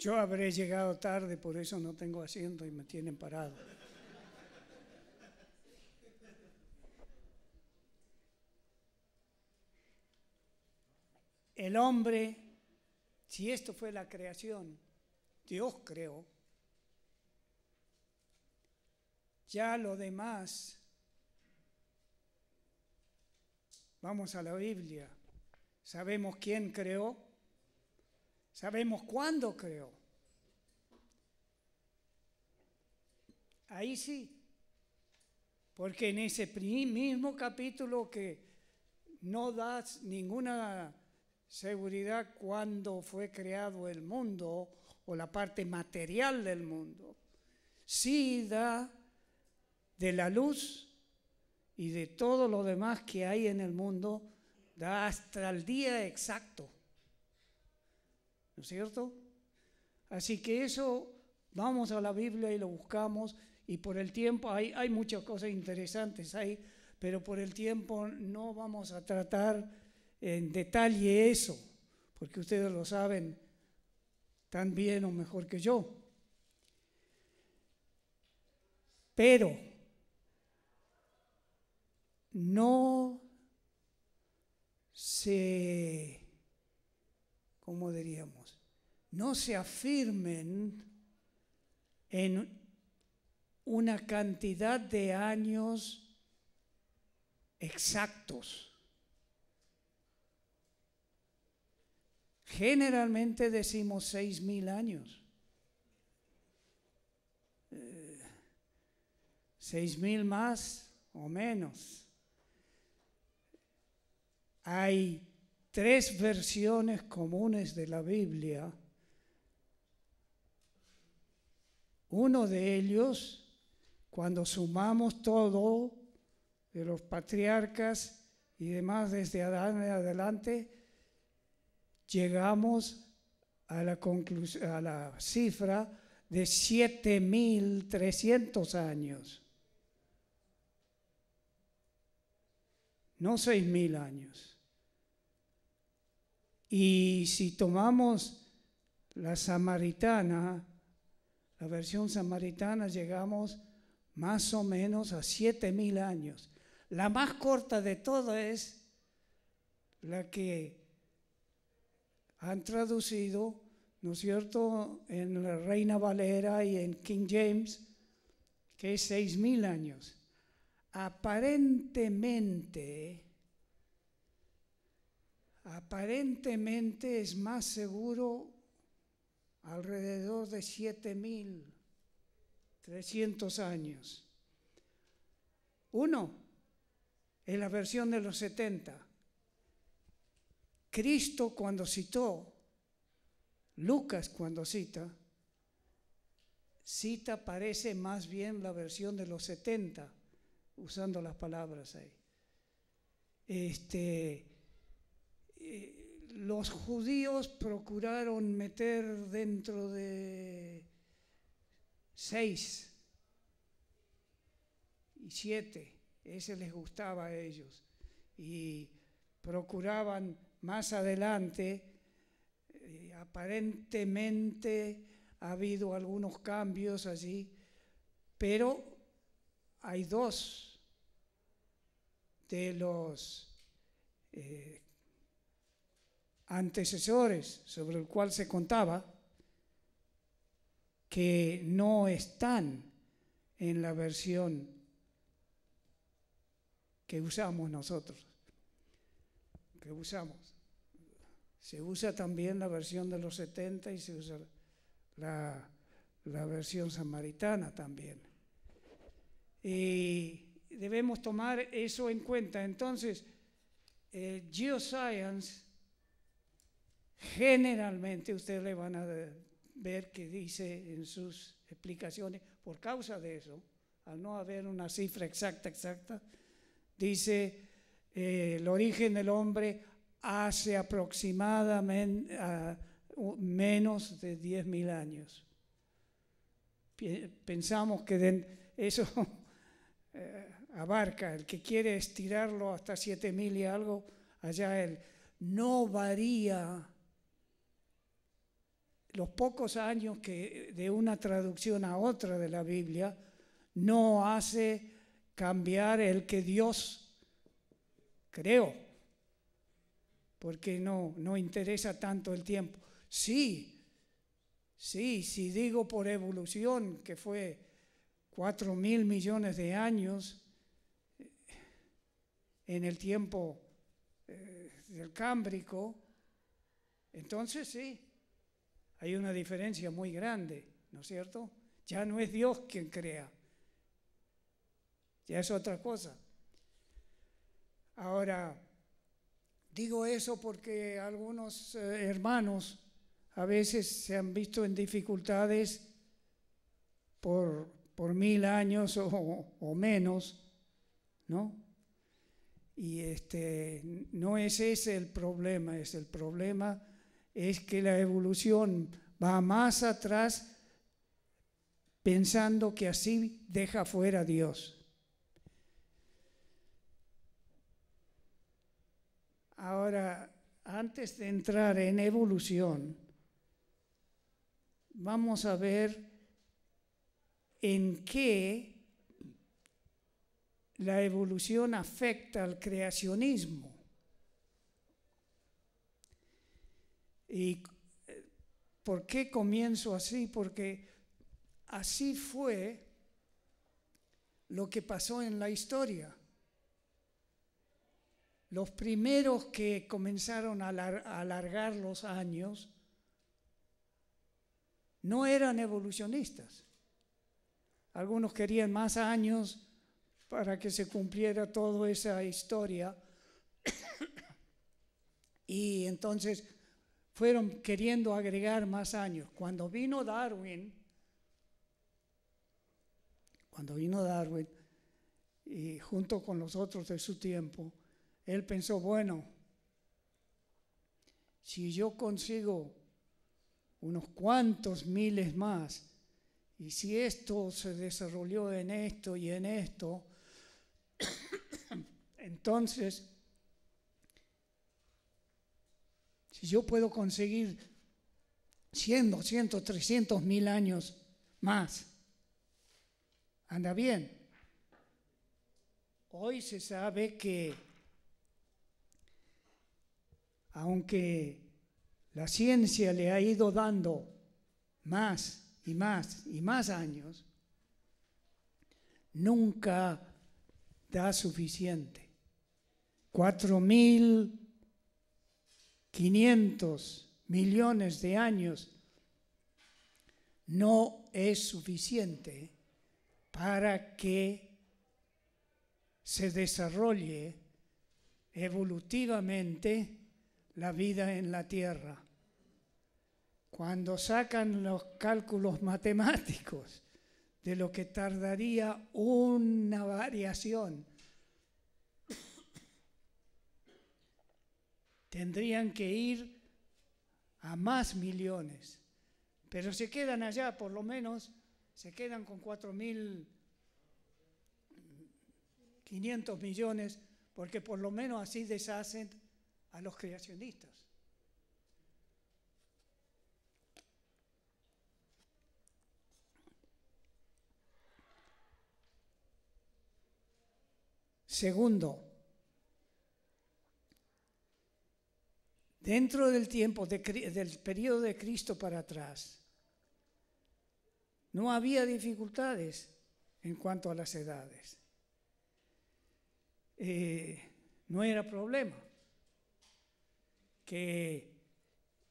Yo habré llegado tarde, por eso no tengo asiento y me tienen parado. El hombre, si esto fue la creación, Dios creó, ya lo demás, vamos a la Biblia, sabemos quién creó Sabemos cuándo creó. Ahí sí. Porque en ese mismo capítulo que no das ninguna seguridad cuándo fue creado el mundo o la parte material del mundo, sí da de la luz y de todo lo demás que hay en el mundo, da hasta el día exacto cierto? Así que eso, vamos a la Biblia y lo buscamos, y por el tiempo, hay, hay muchas cosas interesantes ahí, pero por el tiempo no vamos a tratar en detalle eso, porque ustedes lo saben tan bien o mejor que yo. Pero no se, ¿cómo diríamos? no se afirmen en una cantidad de años exactos. Generalmente decimos seis mil años. Eh, seis mil más o menos. Hay tres versiones comunes de la Biblia Uno de ellos, cuando sumamos todo de los patriarcas y demás desde Adán en adelante, llegamos a la, a la cifra de 7.300 años. No 6.000 años. Y si tomamos la samaritana, la versión samaritana llegamos más o menos a 7000 años. La más corta de todas es la que han traducido, ¿no es cierto?, en la Reina Valera y en King James, que es 6000 años. Aparentemente, aparentemente es más seguro alrededor de 7.300 años. Uno, en la versión de los 70, Cristo cuando citó, Lucas cuando cita, cita parece más bien la versión de los 70, usando las palabras ahí. Este, eh, los judíos procuraron meter dentro de seis y siete, ese les gustaba a ellos, y procuraban más adelante, eh, aparentemente ha habido algunos cambios allí, pero hay dos de los eh, antecesores sobre el cual se contaba, que no están en la versión que usamos nosotros, que usamos. Se usa también la versión de los 70 y se usa la, versión samaritana también. Y debemos tomar eso en cuenta. Entonces, eh, Geoscience Generalmente ustedes le van a ver que dice en sus explicaciones, por causa de eso, al no haber una cifra exacta, exacta, dice eh, el origen del hombre hace aproximadamente ah, menos de 10.000 años. Pensamos que eso eh, abarca, el que quiere estirarlo hasta 7.000 y algo, allá él no varía los pocos años que de una traducción a otra de la Biblia no hace cambiar el que Dios creo porque no, no interesa tanto el tiempo. Sí, sí, si digo por evolución, que fue cuatro mil millones de años en el tiempo eh, del Cámbrico, entonces sí hay una diferencia muy grande, ¿no es cierto? Ya no es Dios quien crea, ya es otra cosa. Ahora, digo eso porque algunos eh, hermanos a veces se han visto en dificultades por, mil años o, menos, ¿no? Y este, no es ese el problema, es el problema es que la evolución va más atrás pensando que así deja fuera a Dios. Ahora, antes de entrar en evolución, vamos a ver en qué la evolución afecta al creacionismo. ¿Y eh, por qué comienzo así? Porque así fue lo que pasó en la historia. Los primeros que comenzaron a alargar los años no eran evolucionistas. Algunos querían más años para que se cumpliera toda esa historia. y entonces fueron queriendo agregar más años. Cuando vino Darwin, cuando vino Darwin, y junto con los otros de su tiempo, él pensó, bueno, si yo consigo unos cuantos miles más, y si esto se desarrolló en esto y en esto, entonces Si yo puedo conseguir 100, 200, 300 mil años más, anda bien. Hoy se sabe que aunque la ciencia le ha ido dando más y más y más años, nunca da suficiente. Cuatro mil 500 millones de años no es suficiente para que se desarrolle evolutivamente la vida en la Tierra. Cuando sacan los cálculos matemáticos de lo que tardaría una variación Tendrían que ir a más millones, pero se quedan allá, por lo menos se quedan con 4.500 millones, porque por lo menos así deshacen a los creacionistas. Segundo, dentro del tiempo, del periodo de Cristo para atrás, no había dificultades en cuanto a las edades. Eh, no era problema que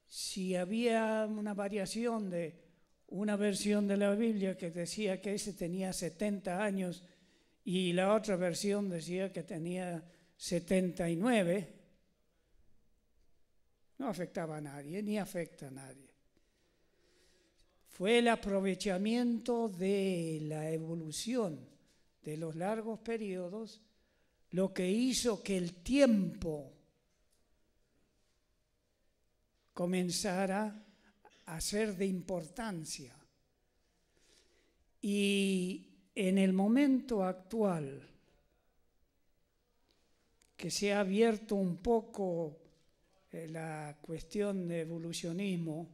si había una variación de una versión de la Biblia que decía que ese tenía 70 años y la otra versión decía que tenía 79, no afectaba a nadie, ni afecta a nadie. Fue el aprovechamiento de la evolución de los largos periodos lo que hizo que el tiempo comenzara a ser de importancia. Y en el momento actual, que se ha abierto un poco eh, la cuestión de evolucionismo,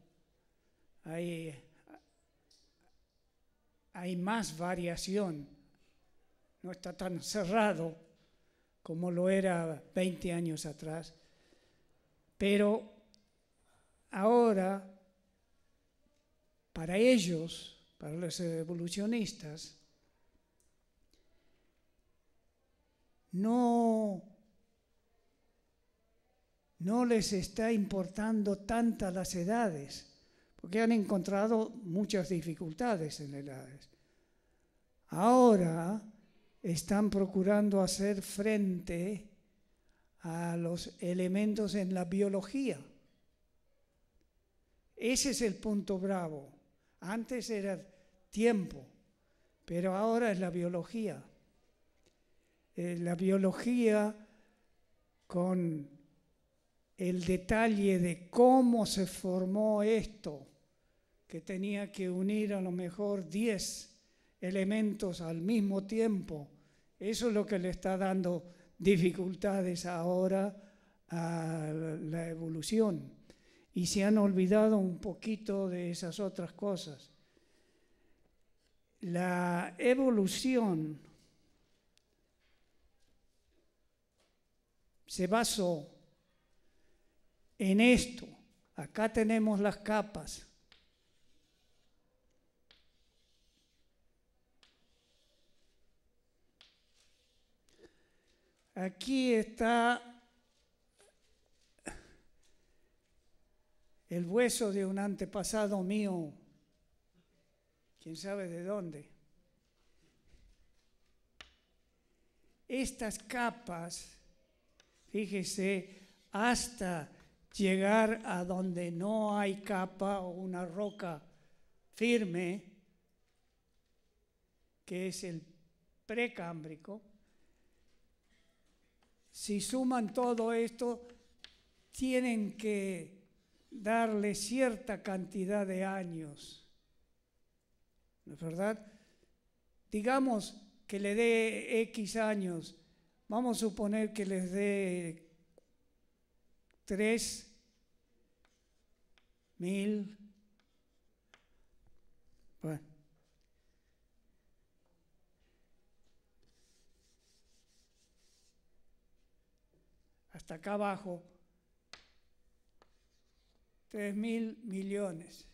hay, hay más variación, no está tan cerrado como lo era 20 años atrás, pero ahora para ellos, para los evolucionistas, no no les está importando tantas las edades, porque han encontrado muchas dificultades en las edades. Ahora están procurando hacer frente a los elementos en la biología. Ese es el punto bravo. Antes era tiempo, pero ahora es la biología. Eh, la biología con el detalle de cómo se formó esto, que tenía que unir a lo mejor 10 elementos al mismo tiempo, eso es lo que le está dando dificultades ahora a la evolución. Y se han olvidado un poquito de esas otras cosas. La evolución se basó en esto. Acá tenemos las capas. Aquí está el hueso de un antepasado mío, quién sabe de dónde. Estas capas, fíjese, hasta llegar a donde no hay capa o una roca firme, que es el precámbrico, si suman todo esto, tienen que darle cierta cantidad de años. ¿No es verdad? Digamos que le dé X años, vamos a suponer que les dé tres mil. Bueno. Hasta acá abajo, tres mil millones.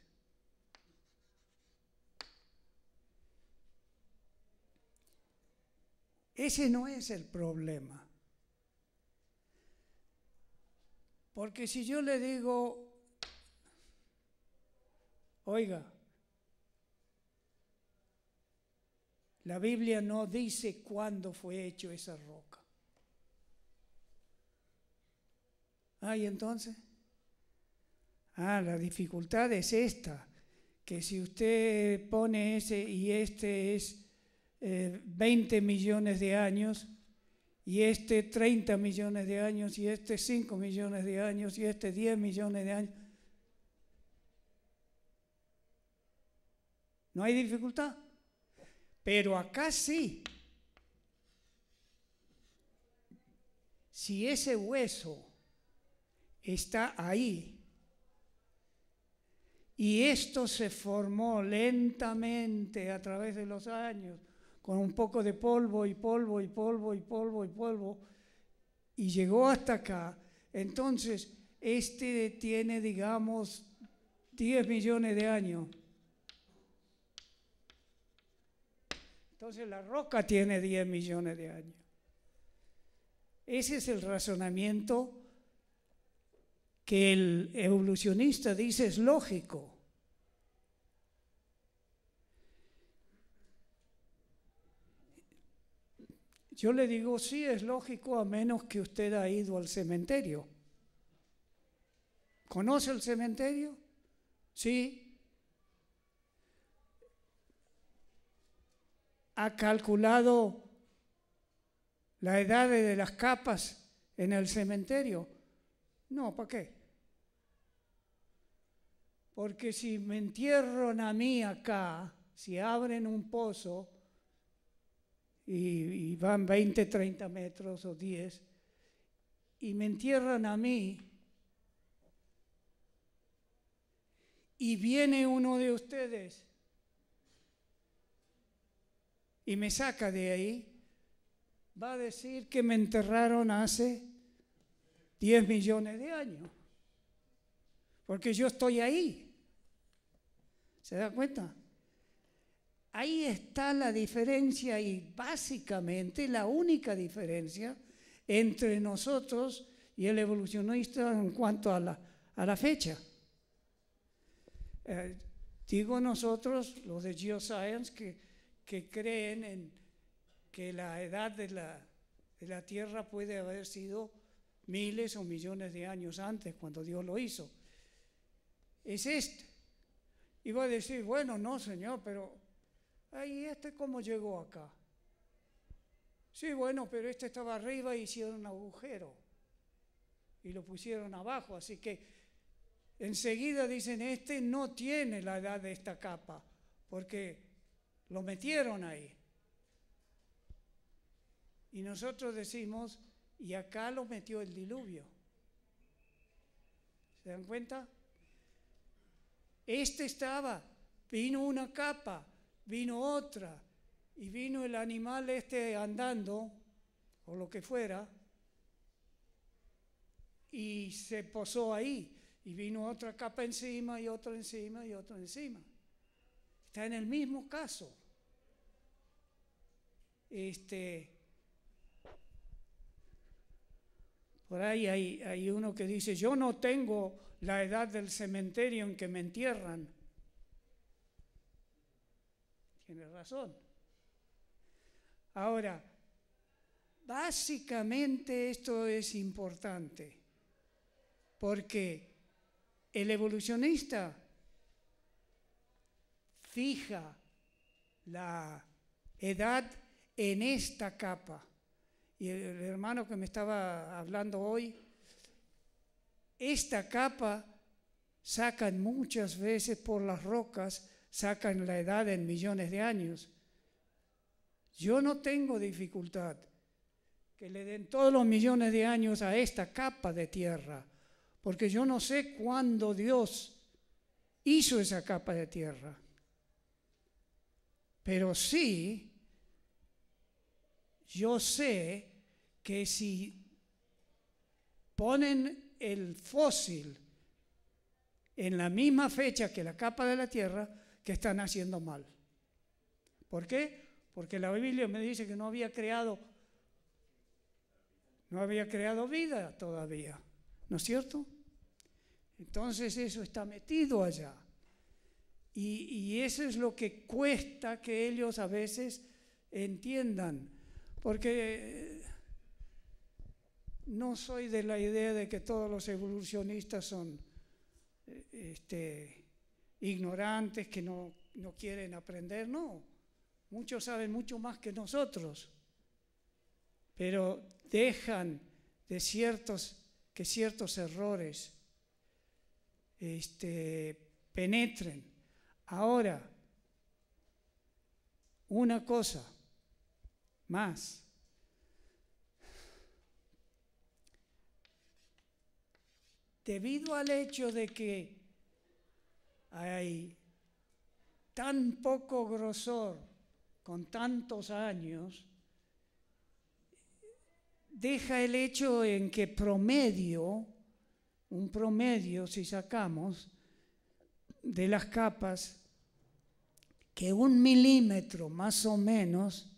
Ese no es el problema. Porque si yo le digo, oiga, la Biblia no dice cuándo fue hecho esa roca. Ah, y entonces. Ah, la dificultad es esta, que si usted pone ese y este es 20 eh, millones de años, y este 30 millones de años, y este 5 millones de años, y este 10 millones de años. No hay dificultad. Pero acá sí. Si ese hueso está ahí y esto se formó lentamente a través de los años, con un poco de polvo y polvo y polvo y polvo y polvo, y llegó hasta acá, entonces este tiene, digamos, 10 millones de años. Entonces la roca tiene 10 millones de años. Ese es el razonamiento que el evolucionista dice es lógico. Yo le digo, sí, es lógico, a menos que usted ha ido al cementerio. ¿Conoce el cementerio? Sí. ¿Ha calculado la edad de las capas en el cementerio? No, ¿para qué? Porque si me entierran a mí acá, si abren un pozo, y, van 20, 30 metros o 10 y me entierran a mí y viene uno de ustedes y me saca de ahí, va a decir que me enterraron hace 10 millones de años, porque yo estoy ahí. ¿Se da cuenta? Ahí está la diferencia y básicamente la única diferencia entre nosotros y el evolucionista en cuanto a la, a la fecha. Eh, digo nosotros, los de Geoscience, que, que creen en que la edad de la, Tierra puede haber sido miles o millones de años antes, cuando Dios lo hizo. Es Y voy a decir, bueno, no, Señor, pero ay, ¿este cómo llegó acá? Sí, bueno, pero este estaba arriba y hicieron un agujero y lo pusieron abajo, así que enseguida dicen, este no tiene la edad de esta capa, porque lo metieron ahí. Y nosotros decimos, y acá lo metió el diluvio. ¿Se dan cuenta? Este estaba, vino una capa, vino otra y vino el animal este andando o lo que fuera y se posó ahí y vino otra capa encima y otra encima y otra encima. Está en el mismo caso. Este, por ahí hay, hay uno que dice, yo no tengo la edad del cementerio en que me entierran tiene razón. Ahora, básicamente esto es importante, porque el evolucionista fija la edad en esta capa. Y el hermano que me estaba hablando hoy, esta capa sacan muchas veces por las rocas sacan la edad en millones de años. Yo no tengo dificultad que le den todos los millones de años a esta capa de tierra, porque yo no sé cuándo Dios hizo esa capa de tierra. Pero sí, yo sé que si ponen el fósil en la misma fecha que la capa de la Tierra, que están haciendo mal. ¿Por qué? Porque la Biblia me dice que no había creado, no había creado vida todavía, ¿no es cierto? Entonces eso está metido allá. Y, eso es lo que cuesta que ellos a veces entiendan. Porque eh, no soy de la idea de que todos los evolucionistas son eh, este, ignorantes que no, quieren aprender, no. Muchos saben mucho más que nosotros, pero dejan de ciertos, que ciertos errores este, penetren. Ahora, una cosa más. Debido al hecho de que hay tan poco grosor con tantos años, deja el hecho en que promedio, un promedio si sacamos de las capas, que un milímetro más o menos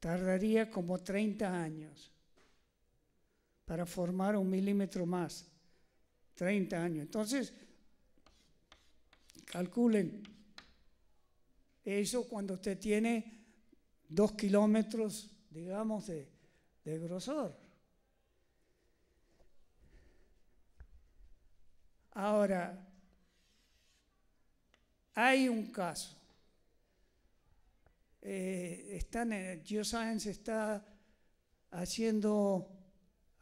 tardaría como 30 años para formar un milímetro más, 30 años. Entonces, Calculen. Eso cuando usted tiene dos kilómetros, digamos, de, grosor. Ahora, hay un caso. Eh, están Geoscience está haciendo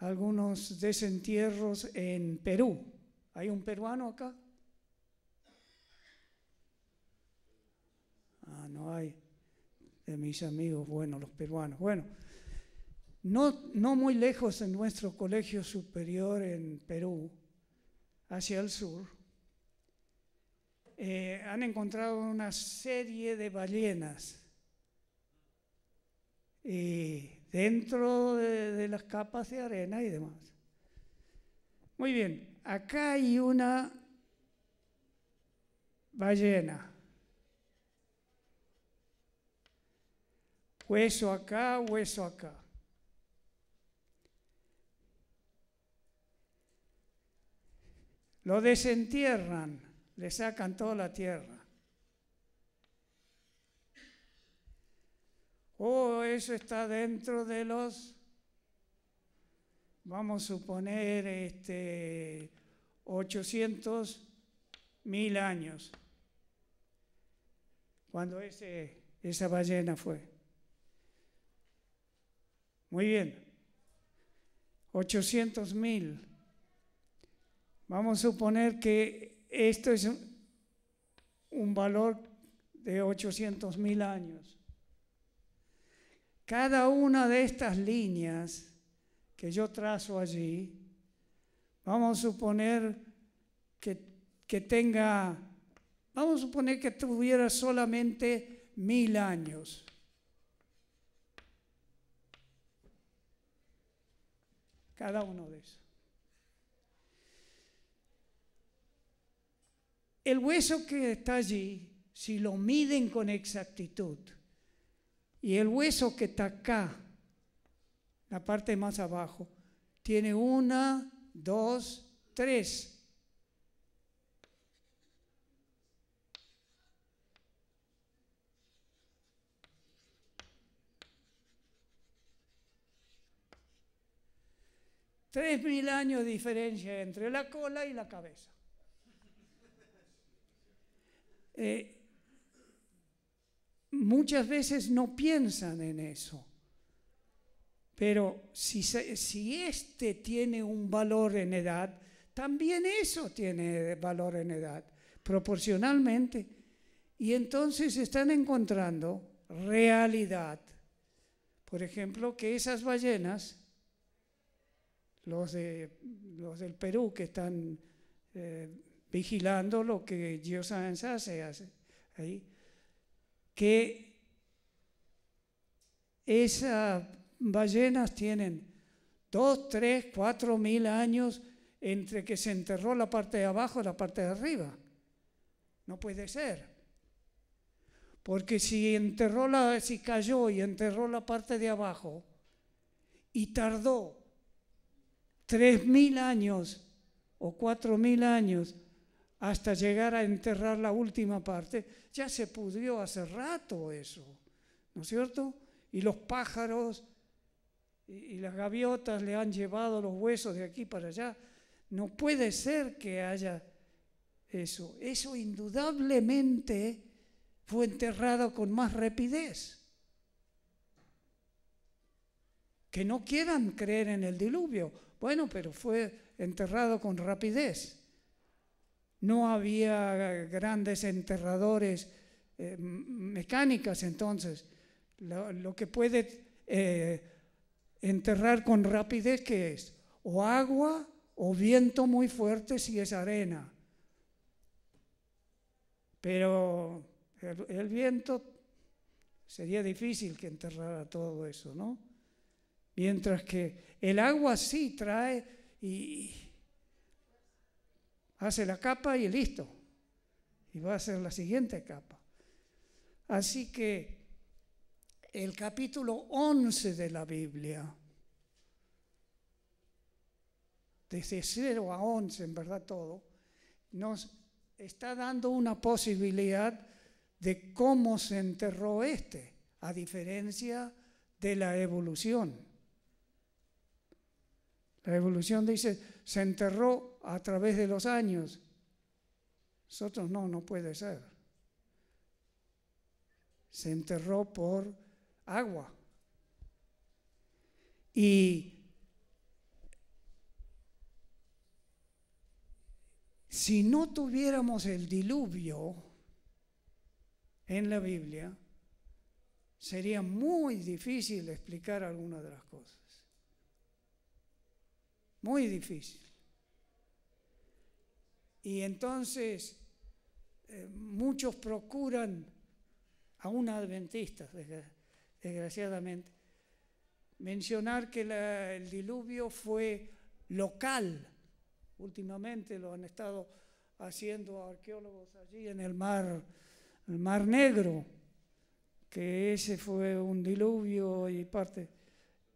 algunos desentierros en Perú. Hay un peruano acá no hay de mis amigos, bueno, los peruanos. Bueno, no, no muy lejos en nuestro colegio superior en Perú, hacia el sur, eh, han encontrado una serie de ballenas. dentro de las capas de arena y demás. Muy bien, acá hay una ballena hueso acá, hueso acá. Lo desentierran, le sacan toda la tierra. Oh, eso está dentro de los, vamos a suponer, este, 800 mil años, cuando ese, esa ballena fue. Muy bien. 800 mil. Vamos a suponer que esto es un, valor de 800 mil años. Cada una de estas líneas que yo trazo allí, vamos a suponer que, que tenga, vamos a suponer que tuviera solamente mil años. cada uno de esos. El hueso que está allí, si lo miden con exactitud, y el hueso que está acá, la parte más abajo, tiene una, dos, tres mil años de diferencia entre la cola y la cabeza. Eh, muchas veces no piensan en eso, pero si, si este tiene un valor en edad, también eso tiene valor en edad, proporcionalmente. Y entonces están encontrando realidad. Por ejemplo, que esas ballenas los, de, los del Perú que están eh, vigilando lo que Dios hace, ahí, que esas ballenas tienen dos, tres, cuatro mil años entre que se enterró la parte de abajo y la parte de arriba. No puede ser. Porque si enterró la, si cayó y enterró la parte de abajo y tardó tres mil años o cuatro mil años hasta llegar a enterrar la última parte, ya se pudrió hace rato eso, ¿no es cierto? Y los pájaros y las gaviotas le han llevado los huesos de aquí para allá. No puede ser que haya eso. Eso indudablemente fue enterrado con más rapidez. Que no quieran creer en el diluvio bueno, pero fue enterrado con rapidez. No había grandes enterradores eh, mecánicas entonces. Lo, que puede eh, enterrar con rapidez, ¿qué es? O agua o viento muy fuerte si es arena. Pero el, el viento sería difícil que enterrara todo eso, ¿no? Mientras que el agua sí trae y hace la capa y listo. Y va a ser la siguiente capa. Así que el capítulo 11 de la Biblia, desde 0 a 11, en verdad todo, nos está dando una posibilidad de cómo se enterró este, a diferencia de la evolución. La evolución dice, se enterró a través de los años. Nosotros no, no puede ser. Se enterró por agua. Y si no tuviéramos el diluvio en la Biblia, sería muy difícil explicar alguna de las cosas. Muy difícil. Y entonces eh, muchos procuran, aún adventistas, desgraciadamente, mencionar que el diluvio fue local. Últimamente lo han estado haciendo arqueólogos allí en el mar, el mar Negro, que ese fue un diluvio y parte,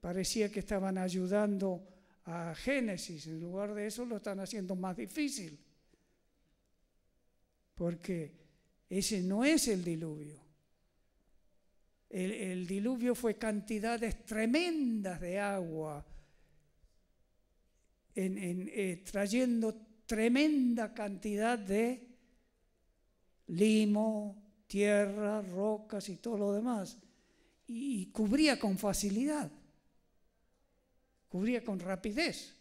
parecía que estaban ayudando a Génesis, en lugar de eso lo están haciendo más difícil, porque ese no es el diluvio. El, diluvio fue cantidades tremendas de agua, en, eh, trayendo tremenda cantidad de limo, tierra, rocas y todo lo demás, y cubría con facilidad cubría con rapidez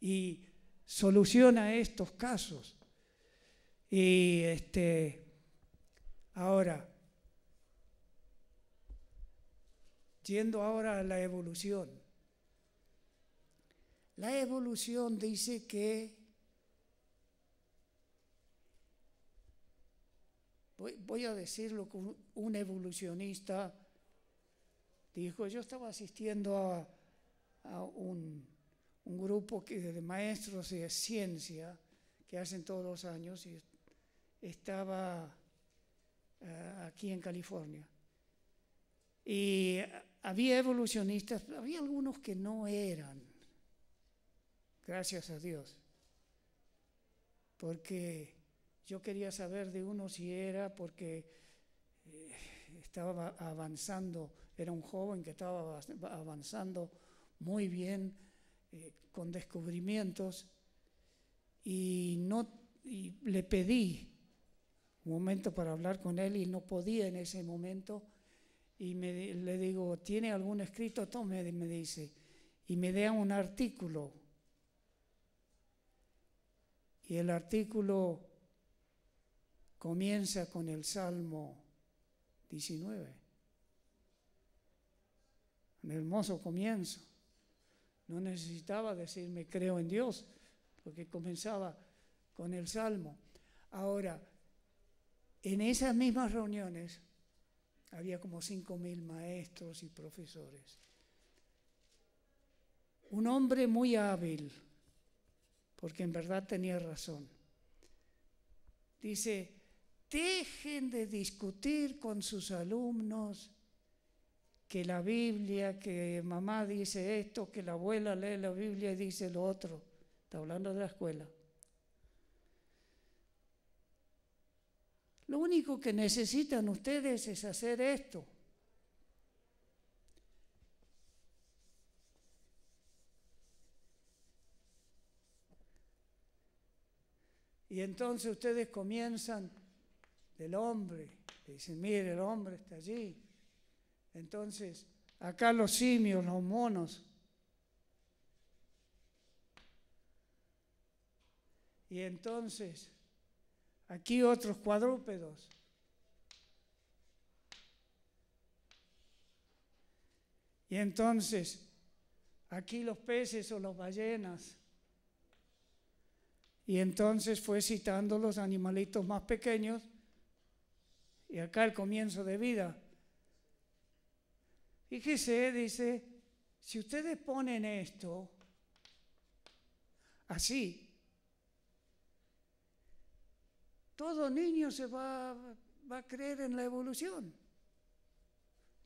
y soluciona estos casos. Y este, ahora, yendo ahora a la evolución, la evolución dice que voy, voy a decirlo con un evolucionista dijo, yo estaba asistiendo a, un, grupo de maestros de ciencia que hacen todos los años y estaba eh, aquí en California. Y había evolucionistas, había algunos que no eran, gracias a Dios, porque yo quería saber de uno si era, porque... Eh, estaba avanzando, era un joven que estaba avanzando muy bien, eh, con descubrimientos, y, no, le pedí un momento para hablar con él y no podía en ese momento, y le digo, ¿tiene algún escrito? Tome, me dice, y me da un artículo. Y el artículo comienza con el Salmo 19. Un hermoso comienzo. No necesitaba decirme creo en Dios, porque comenzaba con el Salmo. Ahora, en esas mismas reuniones había como 5.000 maestros y profesores. Un hombre muy hábil, porque en verdad tenía razón. Dice, dejen de discutir con sus alumnos que la Biblia, que mamá dice esto, que la abuela lee la Biblia y dice lo otro. Está hablando de la escuela. Lo único que necesitan ustedes es hacer esto. Y entonces ustedes comienzan del hombre. Le dicen, mire, el hombre está allí. Entonces, acá los simios, los monos. Y entonces, aquí otros cuadrúpedos. Y entonces, aquí los peces o las ballenas. Y entonces fue citando los animalitos más pequeños y acá el comienzo de vida. Fíjese, dice, si ustedes ponen esto así, todo niño se va, va a creer en la evolución.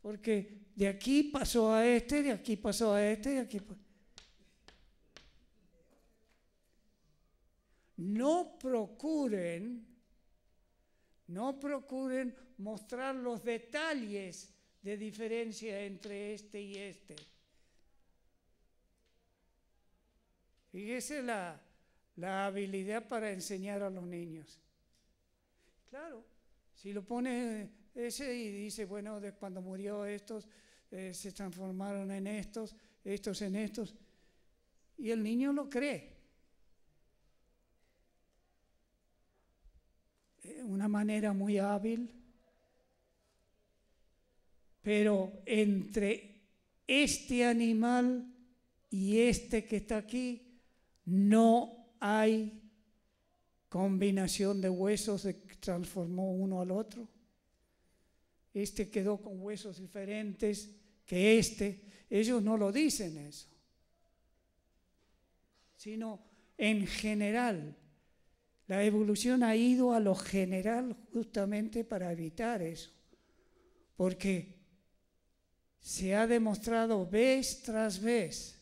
Porque de aquí pasó a este, de aquí pasó a este, de aquí pasó. No procuren no procuren mostrar los detalles de diferencia entre este y este. Y esa es la habilidad para enseñar a los niños. Claro, si lo pone ese y dice, bueno, de cuando murió estos, eh, se transformaron en estos, estos en estos, y el niño lo cree. una manera muy hábil, pero entre este animal y este que está aquí no hay combinación de huesos que transformó uno al otro. Este quedó con huesos diferentes que este. Ellos no lo dicen eso, sino en general la evolución ha ido a lo general justamente para evitar eso, porque se ha demostrado vez tras vez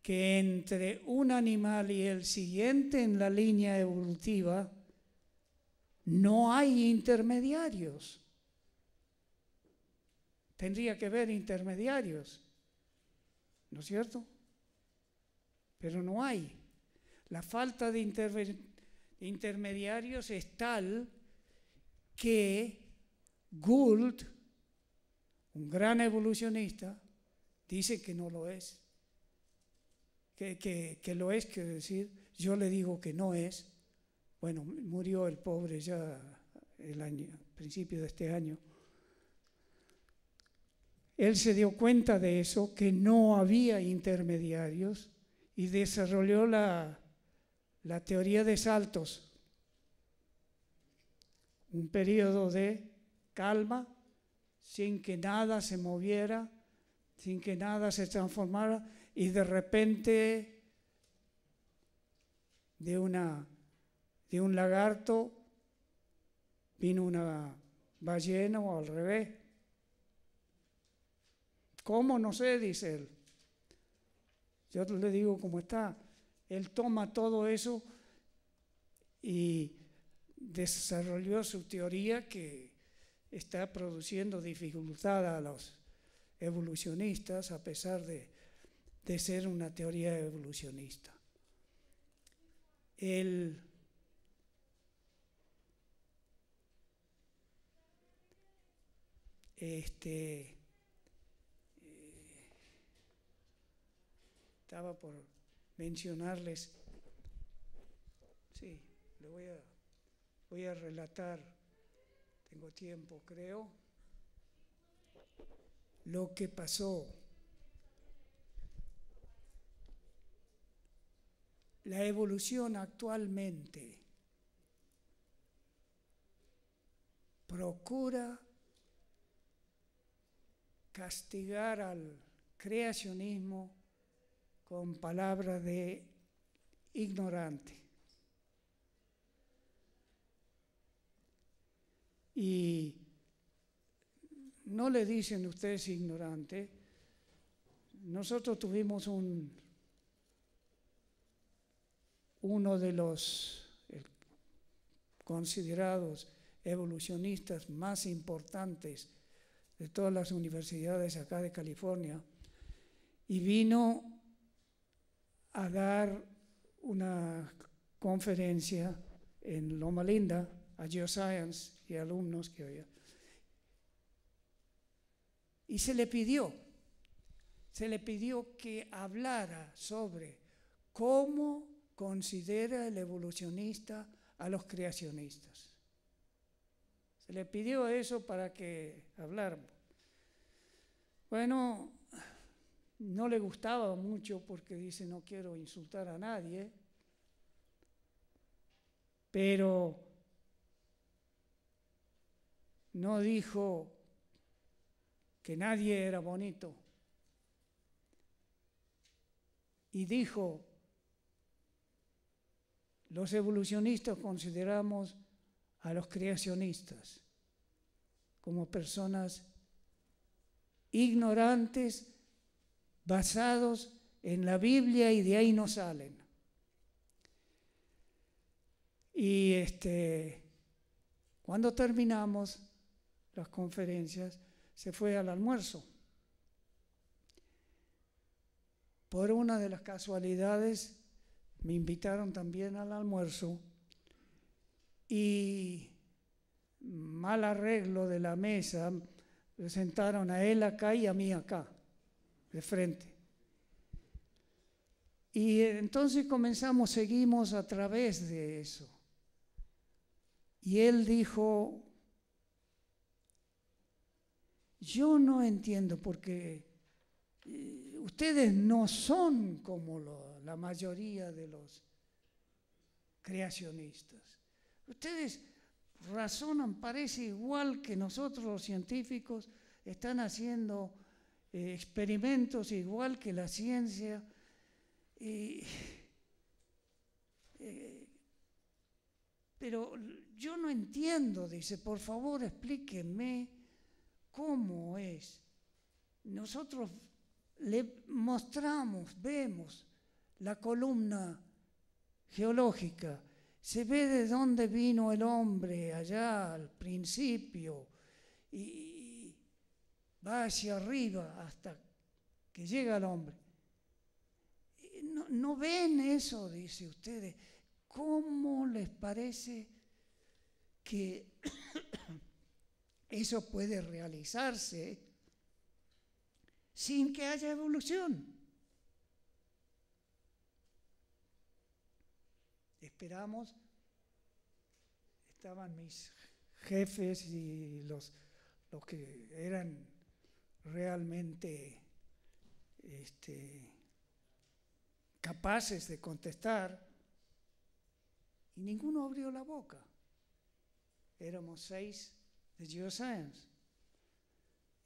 que entre un animal y el siguiente en la línea evolutiva no hay intermediarios. Tendría que haber intermediarios, ¿no es cierto? Pero no hay. La falta de intermediarios intermediarios es tal que Gould, un gran evolucionista, dice que no lo es. Que, lo es, quiero decir, yo le digo que no es. Bueno, murió el pobre ya el año, principio de este año. Él se dio cuenta de eso, que no había intermediarios y desarrolló la la teoría de saltos, un periodo de calma, sin que nada se moviera, sin que nada se transformara, y de repente de, una, de un lagarto vino una ballena o al revés. ¿Cómo? No sé, dice él. Yo le digo cómo está. Él toma todo eso y desarrolló su teoría que está produciendo dificultad a los evolucionistas a pesar de, ser una teoría evolucionista. El, este, eh, estaba por mencionarles. Sí, le voy a, voy a relatar, tengo tiempo creo, lo que pasó. La evolución actualmente procura castigar al creacionismo con palabras de ignorante. Y no le dicen ustedes ignorante. Nosotros tuvimos un, uno de los eh, considerados evolucionistas más importantes de todas las universidades acá de California, y vino a dar una conferencia en Loma Linda a Geoscience y alumnos que había. Y se le pidió, se le pidió que hablara sobre cómo considera el evolucionista a los creacionistas. Se le pidió eso para que hablar Bueno, no le gustaba mucho porque dice no quiero insultar a nadie, pero no dijo que nadie era bonito. Y dijo, los evolucionistas consideramos a los creacionistas como personas ignorantes basados en la Biblia y de ahí no salen. Y este, cuando terminamos las conferencias, se fue al almuerzo. Por una de las casualidades, me invitaron también al almuerzo y mal arreglo de la mesa, sentaron a él acá y a mí acá de frente. Y entonces comenzamos, seguimos a través de eso. Y él dijo, yo no entiendo porque eh, ustedes no son como la mayoría de los creacionistas. Ustedes razonan, parece igual que nosotros los científicos, están haciendo eh, experimentos igual que la ciencia y, eh, pero yo no entiendo, dice, por favor explíqueme cómo es. Nosotros le mostramos, vemos la columna geológica, se ve de dónde vino el hombre allá al principio y, va hacia arriba hasta que llega el hombre. No, ven eso, dice ustedes. ¿Cómo les parece que eso puede realizarse sin que haya evolución? Esperamos, estaban mis jefes y los, los que eran realmente este, capaces de contestar y ninguno abrió la boca. Éramos seis de Geoscience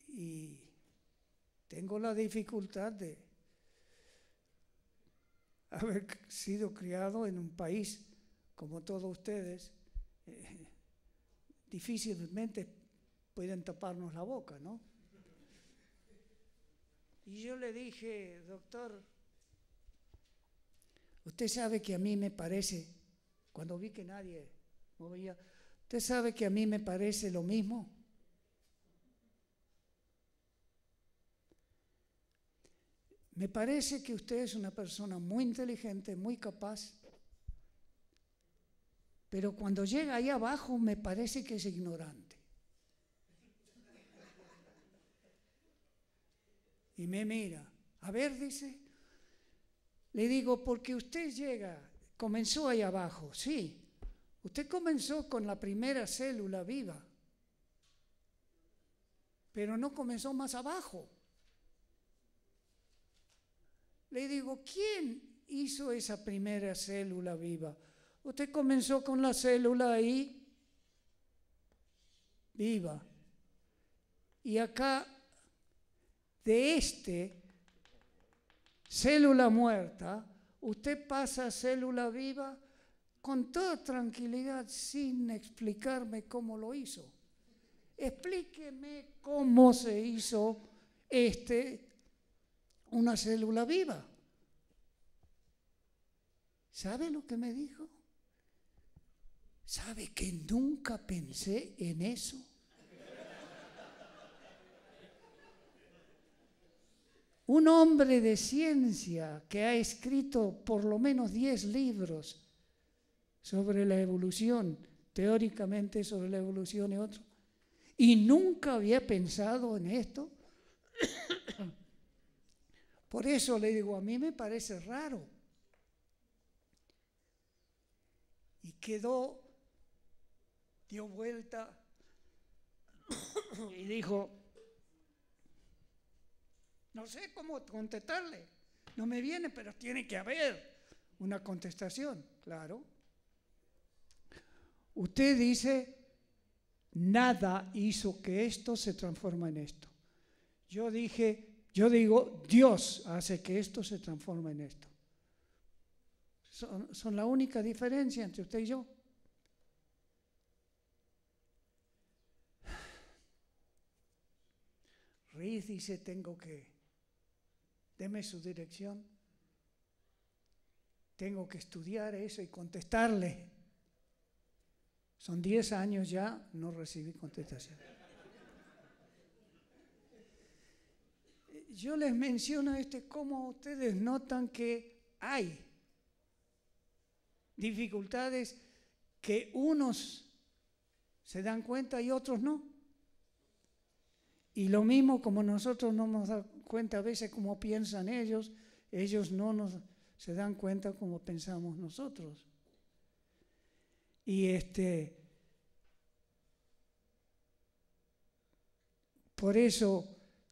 y tengo la dificultad de haber sido criado en un país como todos ustedes, eh, difícilmente pueden taparnos la boca, ¿no? Y yo le dije, doctor, usted sabe que a mí me parece, cuando vi que nadie movía, usted sabe que a mí me parece lo mismo. Me parece que usted es una persona muy inteligente, muy capaz, pero cuando llega ahí abajo me parece que es ignorante. y me mira. A ver, dice. Le digo, porque usted llega, comenzó ahí abajo, sí. Usted comenzó con la primera célula viva, pero no comenzó más abajo. Le digo, ¿quién hizo esa primera célula viva? Usted comenzó con la célula ahí viva. Y acá de este célula muerta, usted pasa a célula viva con toda tranquilidad sin explicarme cómo lo hizo. Explíqueme cómo se hizo este una célula viva. ¿Sabe lo que me dijo? ¿Sabe que nunca pensé en eso? un hombre de ciencia que ha escrito por lo menos 10 libros sobre la evolución, teóricamente sobre la evolución y otro, y nunca había pensado en esto. por eso le digo, a mí me parece raro. Y quedó, dio vuelta y dijo, no sé cómo contestarle. No me viene, pero tiene que haber una contestación, claro. Usted dice, nada hizo que esto se transforma en esto. Yo dije, yo digo, Dios hace que esto se transforme en esto. Son, son la única diferencia entre usted y yo. Riz dice, tengo que deme su dirección. Tengo que estudiar eso y contestarle. Son 10 años ya, no recibí contestación. Yo les menciono este cómo ustedes notan que hay dificultades que unos se dan cuenta y otros no. Y lo mismo como nosotros no nos cuenta a veces cómo piensan ellos, ellos no nos se dan cuenta como pensamos nosotros. Y este por eso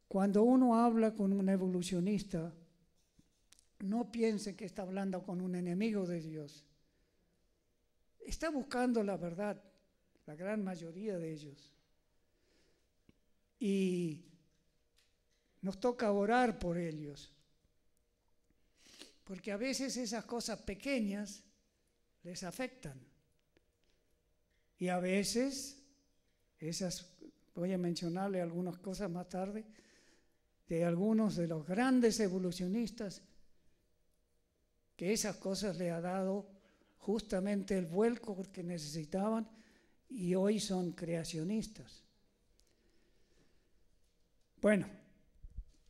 cuando uno habla con un evolucionista, no piense que está hablando con un enemigo de Dios. Está buscando la verdad, la gran mayoría de ellos. Y nos toca orar por ellos. Porque a veces esas cosas pequeñas les afectan. Y a veces, esas, voy a mencionarle algunas cosas más tarde, de algunos de los grandes evolucionistas, que esas cosas le ha dado justamente el vuelco que necesitaban y hoy son creacionistas. Bueno,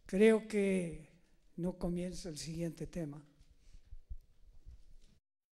Creo que no comienza el siguiente tema.